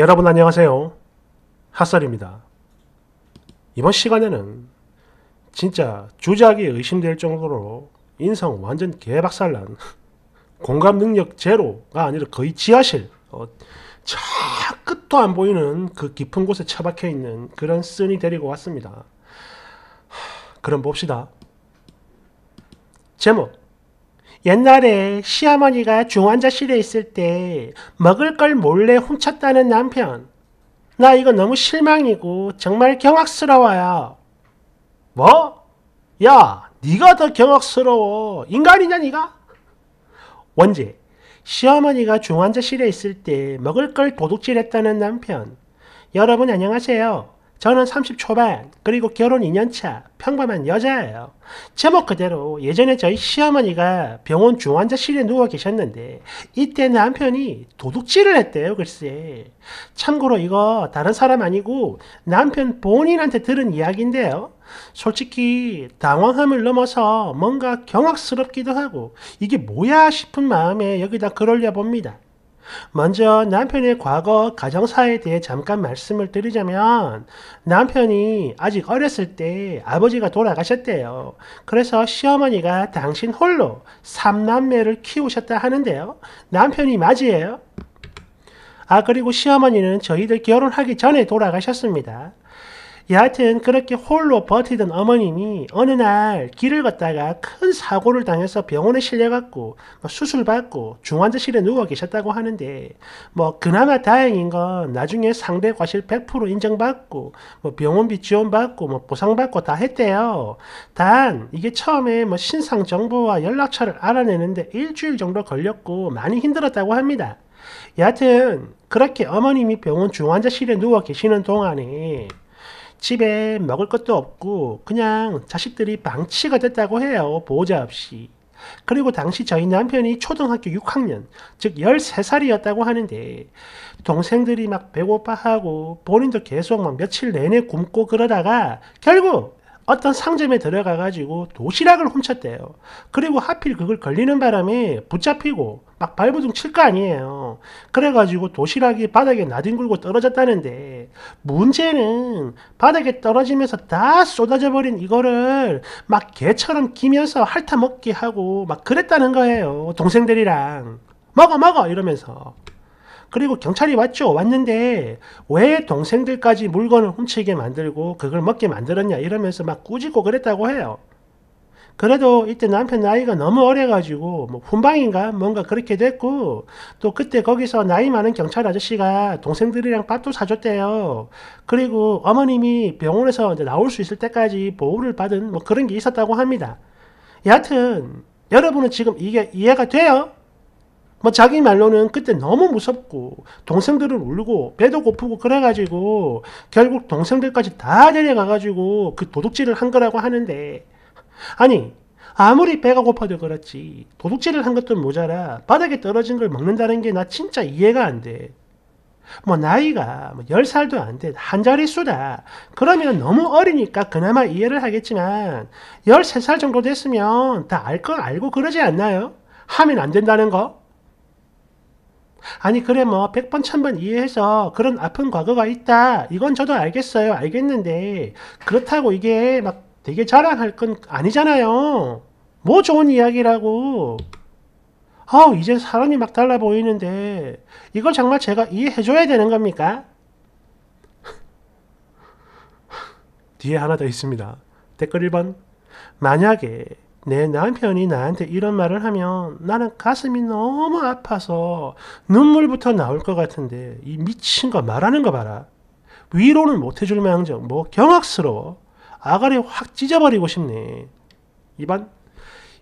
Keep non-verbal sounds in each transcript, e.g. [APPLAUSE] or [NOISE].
여러분 안녕하세요. 핫설입니다. 이번 시간에는 진짜 주작이 의심될 정도로 인성 완전 개박살난 [LAUGHS] 공감 능력 제로가 아니라 거의 지하실 어, 저 끝도 안 보이는 그 깊은 곳에 처박혀 있는 그런 쓴이 데리고 왔습니다. 하, 그럼 봅시다. 제목 옛날에 시어머니가 중환자실에 있을 때 먹을 걸 몰래 훔쳤다는 남편. 나 이거 너무 실망이고 정말 경악스러워요. 뭐? 야, 네가 더 경악스러워. 인간이냐 네가? 원제, 시어머니가 중환자실에 있을 때 먹을 걸 도둑질했다는 남편. 여러분 안녕하세요. 저는 30 초반 그리고 결혼 2년차 평범한 여자예요. 제목 그대로 예전에 저희 시어머니가 병원 중환자실에 누워 계셨는데 이때 남편이 도둑질을 했대요 글쎄. 참고로 이거 다른 사람 아니고 남편 본인한테 들은 이야기인데요. 솔직히 당황함을 넘어서 뭔가 경악스럽기도 하고 이게 뭐야 싶은 마음에 여기다 글 올려봅니다. 먼저 남편의 과거 가정사에 대해 잠깐 말씀을 드리자면 남편이 아직 어렸을 때 아버지가 돌아가셨대요. 그래서 시어머니가 당신 홀로 3남매를 키우셨다 하는데요. 남편이 맞이에요? 아 그리고 시어머니는 저희들 결혼하기 전에 돌아가셨습니다. 여하튼 그렇게 홀로 버티던 어머님이 어느 날 길을 걷다가 큰 사고를 당해서 병원에 실려갔고 그 수술받고 중환자실에 누워 계셨다고 하는데 뭐 그나마 다행인 건 나중에 상대 과실 100% 인정받고 뭐 병원비 지원받고 뭐 보상받고 다 했대요. 단 이게 처음에 뭐 신상 정보와 연락처를 알아내는데 일주일 정도 걸렸고 많이 힘들었다고 합니다. 여하튼 그렇게 어머님이 병원 중환자실에 누워 계시는 동안에 집에 먹을 것도 없고 그냥 자식들이 방치가 됐다고 해요. 보호자 없이. 그리고 당시 저희 남편이 초등학교 6학년, 즉 13살이었다고 하는데 동생들이 막 배고파하고 본인도 계속 막 며칠 내내 굶고 그러다가 결국 어떤 상점에 들어가 가지고 도시락을 훔쳤대요. 그리고 하필 그걸 걸리는 바람에 붙잡히고 막 발부둥 칠 거 아니에요. 그래가지고 도시락이 바닥에 나뒹굴고 떨어졌다는데 문제는 바닥에 떨어지면서 다 쏟아져 버린 이거를 막 개처럼 기면서 핥아먹기 하고 막 그랬다는 거예요. 동생들이랑 먹어 먹어 이러면서 그리고 경찰이 왔죠. 왔는데 왜 동생들까지 물건을 훔치게 만들고 그걸 먹게 만들었냐 이러면서 막 꾸짖고 그랬다고 해요. 그래도 이때 남편 나이가 너무 어려가지고 뭐 훈방인가 뭔가 그렇게 됐고 또 그때 거기서 나이 많은 경찰 아저씨가 동생들이랑 밥도 사줬대요. 그리고 어머님이 병원에서 이제 나올 수 있을 때까지 보호를 받은 뭐 그런 게 있었다고 합니다. 여하튼 여러분은 지금 이게 이해가 돼요? 뭐 자기 말로는 그때 너무 무섭고 동생들을 울고 배도 고프고 그래가지고 결국 동생들까지 다 데려가가지고 그 도둑질을 한 거라고 하는데 아니 아무리 배가 고파도 그렇지 도둑질을 한 것도 모자라 바닥에 떨어진 걸 먹는다는 게 나 진짜 이해가 안 돼. 뭐 나이가 뭐 10살도 안돼한 자릿수다 그러면 너무 어리니까 그나마 이해를 하겠지만 13살 정도 됐으면 다 알 건 알고 그러지 않나요? 하면 안 된다는 거? 아니 그래 뭐 100번 1000번 이해해서 그런 아픈 과거가 있다 이건 저도 알겠어요 알겠는데 그렇다고 이게 막 되게 자랑할 건 아니잖아요. 뭐 좋은 이야기라고. 아우 이제 사람이 막 달라 보이는데 이걸 정말 제가 이해해줘야 되는 겁니까? [LAUGHS] 뒤에 하나 더 있습니다. 댓글 1번 만약에 내 남편이 나한테 이런 말을 하면 나는 가슴이 너무 아파서 눈물부터 나올 것 같은데 이 미친 거 말하는 거 봐라. 위로는 못해줄 망정 뭐 경악스러워. 아가리 확 찢어버리고 싶니? 이반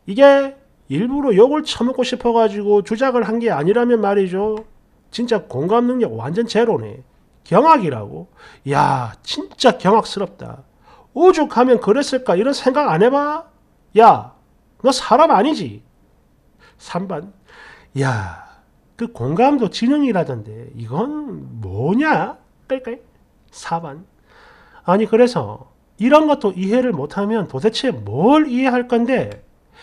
이게 일부러 욕을 처먹고 싶어가지고 주작을 한 게 아니라면 말이죠. 진짜 공감 능력 완전 제로네. 경악이라고. 야 진짜 경악스럽다. 오죽하면 그랬을까 이런 생각 안 해봐? 야, 너 사람 아니지? 3반. 야, 그 공감도 지능이라던데 이건 뭐냐? 깔깔. 4반. 아니 그래서 이런 것도 이해를 못하면 도대체 뭘 이해할 건데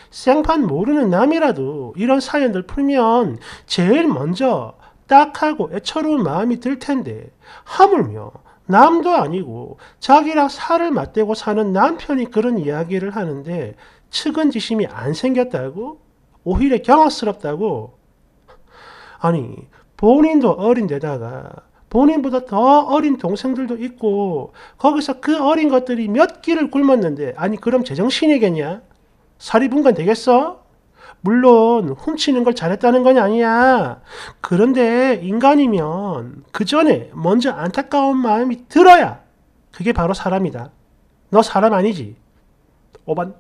생판 모르는 남이라도 이런 사연들 풀면 제일 먼저 딱하고 애처로운 마음이 들 텐데 하물며 남도 아니고 자기랑 살을 맞대고 사는 남편이 그런 이야기를 하는데 측은지심이 안 생겼다고? 오히려 경악스럽다고? 아니 본인도 어린데다가 본인보다 더 어린 동생들도 있고 거기서 그 어린 것들이 몇 끼를 굶었는데 아니 그럼 제정신이겠냐? 사리분간 되겠어? 물론 훔치는 걸 잘했다는 건 아니야. 그런데 인간이면 그 전에 먼저 안타까운 마음이 들어야 그게 바로 사람이다. 너 사람 아니지? 오반.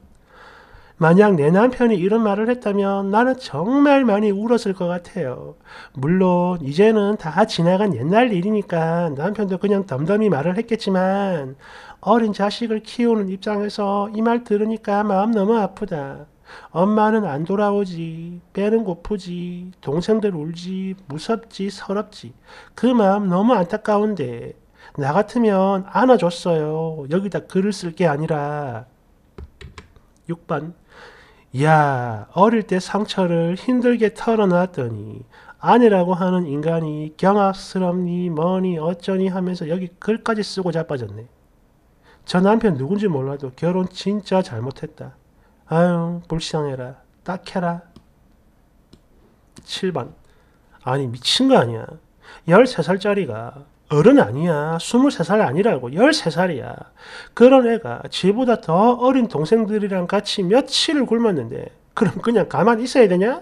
만약 내 남편이 이런 말을 했다면 나는 정말 많이 울었을 것 같아요. 물론 이제는 다 지나간 옛날 일이니까 남편도 그냥 덤덤히 말을 했겠지만 어린 자식을 키우는 입장에서 이 말 들으니까 마음 너무 아프다. 엄마는 안 돌아오지, 배는 고프지, 동생들 울지, 무섭지, 서럽지. 그 마음 너무 안타까운데 나 같으면 안아줬어요. 여기다 글을 쓸 게 아니라. 6번 야, 어릴 때 상처를 힘들게 털어놨더니 아내라고 하는 인간이 경악스럽니 뭐니 어쩌니 하면서 여기 글까지 쓰고 자빠졌네. 저 남편 누군지 몰라도 결혼 진짜 잘못했다. 아유, 불쌍해라. 딱해라. 7번. 아니, 미친 거 아니야. 13살짜리가 어른 아니야. 23살 아니라고. 13살이야. 그런 애가 지보다 더 어린 동생들이랑 같이 며칠을 굶었는데 그럼 그냥 가만히 있어야 되냐?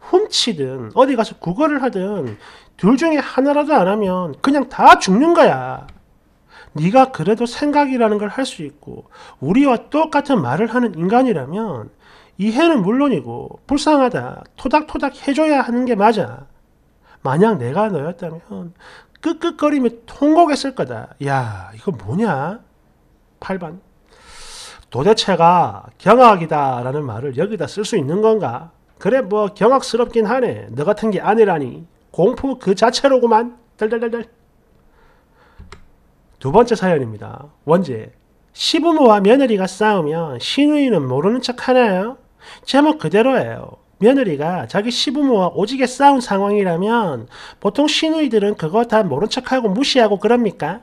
훔치든 어디 가서 구걸을 하든 둘 중에 하나라도 안 하면 그냥 다 죽는 거야. 네가 그래도 생각이라는 걸 할 수 있고 우리와 똑같은 말을 하는 인간이라면 이해는 물론이고 불쌍하다 토닥토닥 해줘야 하는 게 맞아. 만약 내가 너였다면 끄끄거리며 통곡했을 거다. 야, 이거 뭐냐? 8번. 도대체가 경악이다라는 말을 여기다 쓸 수 있는 건가? 그래 뭐 경악스럽긴 하네. 너 같은 게 아니라니. 공포 그 자체로구만. 덜덜덜덜. 두 번째 사연입니다. 원제. 시부모와 며느리가 싸우면 시누이는 모르는 척 하나요? 제목 그대로예요. 며느리가 자기 시부모와 오지게 싸운 상황이라면 보통 시누이들은 그거 다 모른 척하고 무시하고 그럽니까?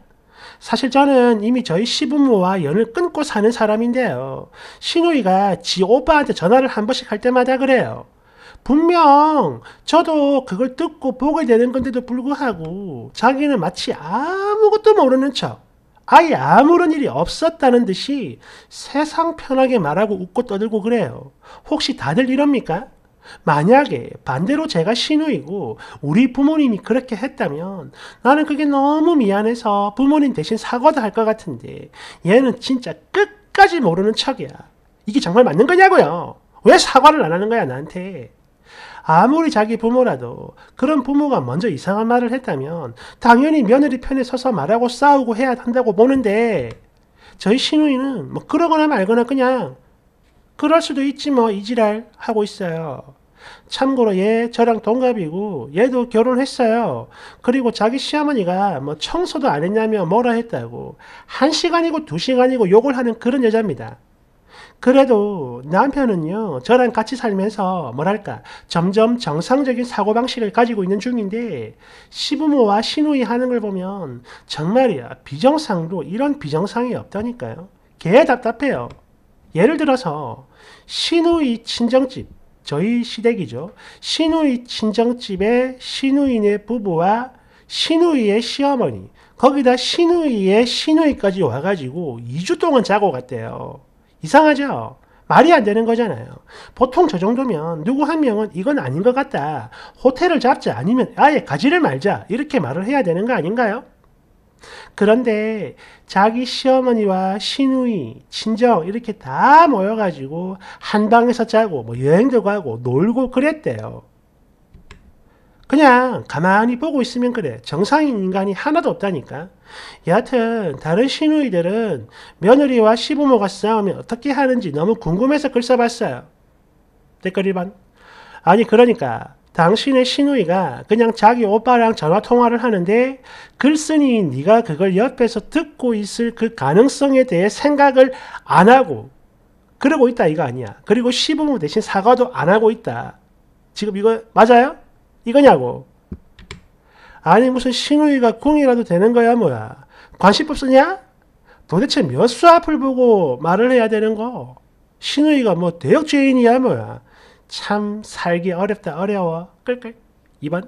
사실 저는 이미 저희 시부모와 연을 끊고 사는 사람인데요. 시누이가 지 오빠한테 전화를 한 번씩 할 때마다 그래요. 분명 저도 그걸 듣고 보게 되는 건데도 불구하고 자기는 마치 아무것도 모르는 척 아예 아무런 일이 없었다는 듯이 세상 편하게 말하고 웃고 떠들고 그래요. 혹시 다들 이럽니까? 만약에 반대로 제가 신우이고 우리 부모님이 그렇게 했다면 나는 그게 너무 미안해서 부모님 대신 사과도 할 것 같은데 얘는 진짜 끝까지 모르는 척이야. 이게 정말 맞는 거냐고요. 왜 사과를 안 하는 거야 나한테. 아무리 자기 부모라도 그런 부모가 먼저 이상한 말을 했다면 당연히 며느리 편에 서서 말하고 싸우고 해야 한다고 보는데 저희 신우이는 뭐 그러거나 말거나 그냥 그럴 수도 있지 뭐 이지랄 하고 있어요. 참고로 얘 저랑 동갑이고 얘도 결혼했어요. 그리고 자기 시어머니가 뭐 청소도 안 했냐며 뭐라 했다고 한 시간이고 두 시간이고 욕을 하는 그런 여자입니다. 그래도 남편은요 저랑 같이 살면서 뭐랄까 점점 정상적인 사고방식을 가지고 있는 중인데 시부모와 시누이 하는 걸 보면 정말이야 비정상도 이런 비정상이 없다니까요 개 답답해요 예를 들어서 시누이 친정집 저희 시댁이죠. 시누이 친정집에 시누이네 부부와 시누이의 시어머니, 거기다 시누이의 시누이까지 와가지고 2주 동안 자고 갔대요. 이상하죠? 말이 안 되는 거잖아요. 보통 저 정도면 누구 한 명은 이건 아닌 것 같다. 호텔을 잡자 아니면 아예 가지를 말자. 이렇게 말을 해야 되는 거 아닌가요? 그런데 자기 시어머니와 시누이, 친정 이렇게 다 모여가지고 한 방에서 자고 뭐 여행도 가고 놀고 그랬대요. 그냥 가만히 보고 있으면 그래. 정상인 인간이 하나도 없다니까. 여하튼 다른 시누이들은 며느리와 시부모가 싸우면 어떻게 하는지 너무 궁금해서 글 써봤어요. 댓글 1번. 아니 그러니까 당신의 시누이가 그냥 자기 오빠랑 전화 통화를 하는데 글쓴이 네가 그걸 옆에서 듣고 있을 그 가능성에 대해 생각을 안 하고 그러고 있다 이거 아니야. 그리고 시부모 대신 사과도 안 하고 있다. 지금 이거 맞아요? 이거냐고. 아니 무슨 시누이가 궁이라도 되는 거야 뭐야. 관심법 쓰냐? 도대체 몇 수 앞을 보고 말을 해야 되는 거? 시누이가 뭐 대역죄인이야 뭐야. 참 살기 어렵다 어려워 끌끌 2번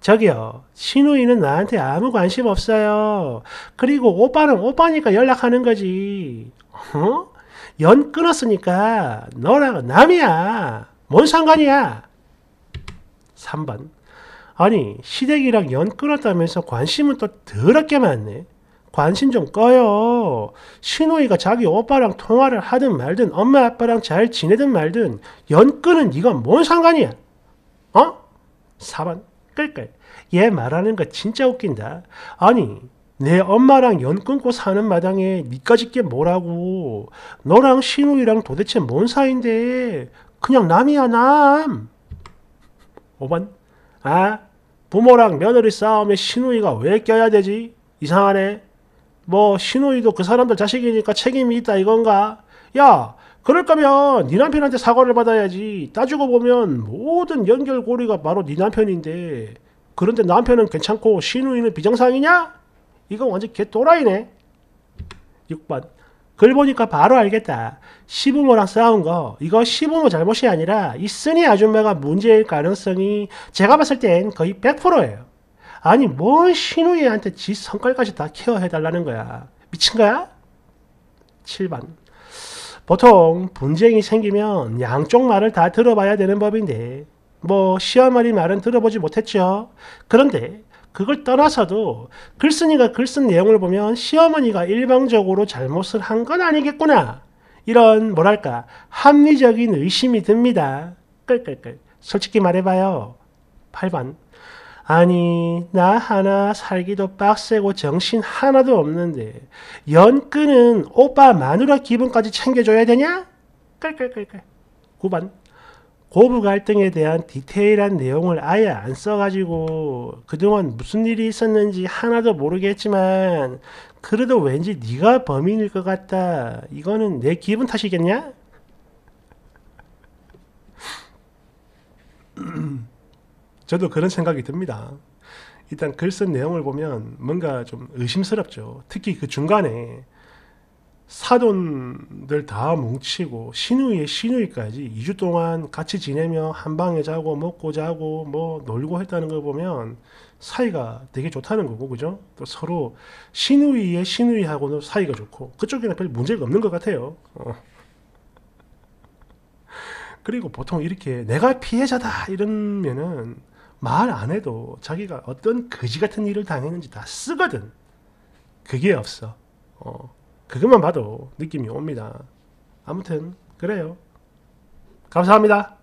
저기요 신우이는 나한테 아무 관심 없어요 그리고 오빠는 오빠니까 연락하는 거지 어? 연 끊었으니까 너랑 남이야 뭔 상관이야 3번 아니 시댁이랑 연 끊었다면서 관심은 또 더럽게 많네 관심 좀 꺼요. 신우이가 자기 오빠랑 통화를 하든 말든 엄마 아빠랑 잘 지내든 말든 연끈은 네가 뭔 상관이야? 어? 4번 끌끌. 얘 말하는 거 진짜 웃긴다. 아니 내 엄마랑 연 끊고 사는 마당에 니까짓 게 뭐라고. 너랑 신우이랑 도대체 뭔 사이인데 그냥 남이야 남. 5번 아 부모랑 며느리 싸움에 신우이가 왜 껴야 되지? 이상하네. 뭐 신우이도 그 사람들 자식이니까 책임이 있다 이건가? 야, 그럴 거면 네 남편한테 사과를 받아야지. 따지고 보면 모든 연결고리가 바로 네 남편인데 그런데 남편은 괜찮고 신우이는 비정상이냐? 이건 완전 개또라이네. 6번. 글 보니까 바로 알겠다. 시부모랑 싸운 거 이거 시부모 잘못이 아니라 이 쓰니 아줌마가 문제일 가능성이 제가 봤을 땐 거의 100%예요. 아니 뭔 신우이한테 지 성깔까지 다 케어해달라는 거야. 미친 거야? 7번 보통 분쟁이 생기면 양쪽 말을 다 들어봐야 되는 법인데 뭐 시어머니 말은 들어보지 못했죠. 그런데 그걸 떠나서도 글쓴이가 글쓴 내용을 보면 시어머니가 일방적으로 잘못을 한 건 아니겠구나. 이런 뭐랄까 합리적인 의심이 듭니다. 끌끌끌 솔직히 말해봐요. 8번 아니, 나 하나 살기도 빡세고 정신 하나도 없는데, 연끈은 오빠 마누라 기분까지 챙겨줘야 되냐? 끌끌끌끌. 9번. 고부 갈등에 대한 디테일한 내용을 아예 안 써가지고 그동안 무슨 일이 있었는지 하나도 모르겠지만 그래도 왠지 네가 범인일 것 같다. 이거는 내 기분 탓이겠냐? 저도 그런 생각이 듭니다. 일단 글쓴 내용을 보면 뭔가 좀 의심스럽죠. 특히 그 중간에 사돈들 다 뭉치고 신우의 신우이까지 2주 동안 같이 지내며 한 방에 자고 먹고 자고 뭐 놀고 했다는 걸 보면 사이가 되게 좋다는 거고 그죠? 또 서로 신우의 신우이하고는 사이가 좋고 그쪽에는 별 문제가 없는 것 같아요. 어. 그리고 보통 이렇게 내가 피해자다 이러면은 말안 해도 자기가 어떤 거지 같은 일을 당했는지 다 쓰거든. 그게 없어. 어, 그것만 봐도 느낌이 옵니다. 아무튼 그래요. 감사합니다.